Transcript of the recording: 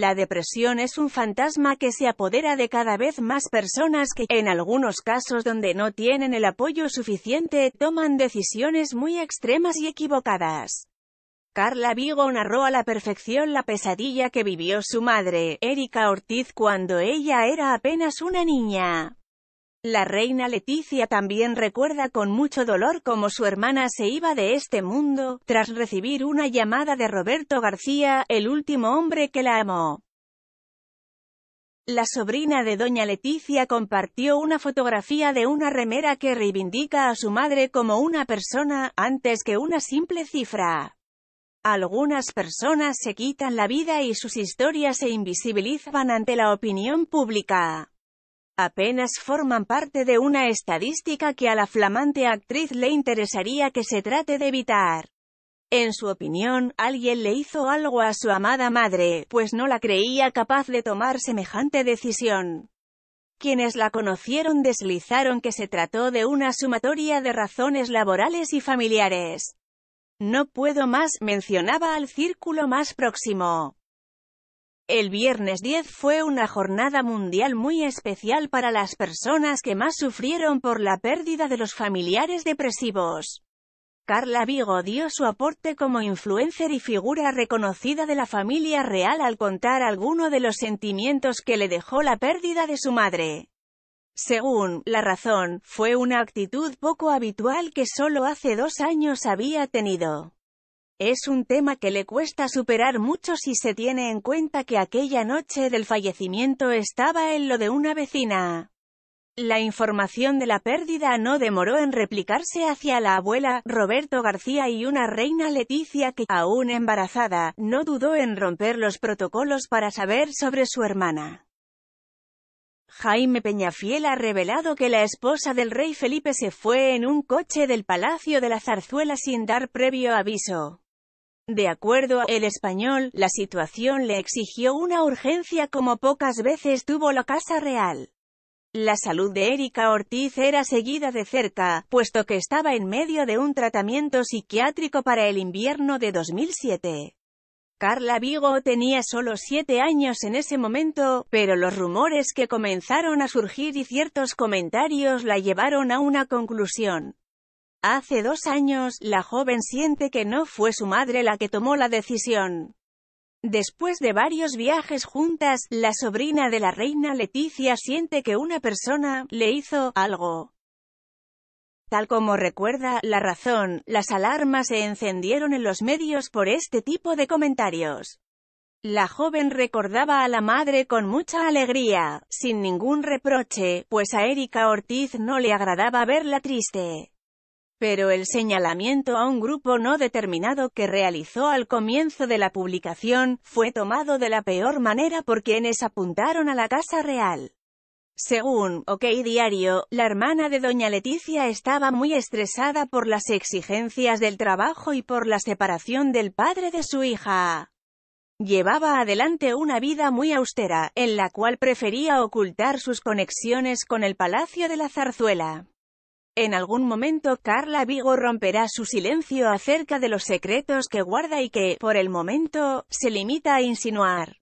La depresión es un fantasma que se apodera de cada vez más personas que, en algunos casos donde no tienen el apoyo suficiente, toman decisiones muy extremas y equivocadas. Carla Vigo narró a la perfección la pesadilla que vivió su madre, Erika Ortiz, cuando ella era apenas una niña. La reina Leticia también recuerda con mucho dolor cómo su hermana se iba de este mundo, tras recibir una llamada de Roberto García, el último hombre que la amó. La sobrina de doña Leticia compartió una fotografía de una remera que reivindica a su madre como una persona, antes que una simple cifra. Algunas personas se quitan la vida y sus historias se invisibilizan ante la opinión pública apenas forman parte de una estadística que a la flamante actriz le interesaría que se trate de evitar. En su opinión, alguien le hizo algo a su amada madre, pues no la creía capaz de tomar semejante decisión. Quienes la conocieron deslizaron que se trató de una sumatoria de razones laborales y familiares. No puedo más, mencionaba al círculo más próximo. El viernes 10 fue una jornada mundial muy especial para las personas que más sufrieron por la pérdida de los familiares depresivos. Carla Vigo dio su aporte como influencer y figura reconocida de la familia real al contar alguno de los sentimientos que le dejó la pérdida de su madre. Según La Razón, fue una actitud poco habitual que solo hace dos años había tenido. Es un tema que le cuesta superar mucho si se tiene en cuenta que aquella noche del fallecimiento estaba en lo de una vecina. La información de la pérdida no demoró en replicarse hacia la abuela, Roberto García y una reina Leticia que, aún embarazada, no dudó en romper los protocolos para saber sobre su hermana. Jaime Peñafiel ha revelado que la esposa del rey Felipe se fue en un coche del Palacio de la Zarzuela sin dar previo aviso. De acuerdo a El Español, la situación le exigió una urgencia como pocas veces tuvo la Casa Real. La salud de Erika Ortiz era seguida de cerca, puesto que estaba en medio de un tratamiento psiquiátrico para el invierno de 2007. Carla Vigo tenía solo siete años en ese momento, pero los rumores que comenzaron a surgir y ciertos comentarios la llevaron a una conclusión. Hace dos años, la joven siente que no fue su madre la que tomó la decisión. Después de varios viajes juntas, la sobrina de la reina Leticia siente que una persona le hizo algo. Tal como recuerda la razón, las alarmas se encendieron en los medios por este tipo de comentarios. La joven recordaba a la madre con mucha alegría, sin ningún reproche, pues a Erika Ortiz no le agradaba verla triste pero el señalamiento a un grupo no determinado que realizó al comienzo de la publicación, fue tomado de la peor manera por quienes apuntaron a la Casa Real. Según OK Diario, la hermana de doña Leticia estaba muy estresada por las exigencias del trabajo y por la separación del padre de su hija. Llevaba adelante una vida muy austera, en la cual prefería ocultar sus conexiones con el Palacio de la Zarzuela. En algún momento Carla Vigo romperá su silencio acerca de los secretos que guarda y que, por el momento, se limita a insinuar.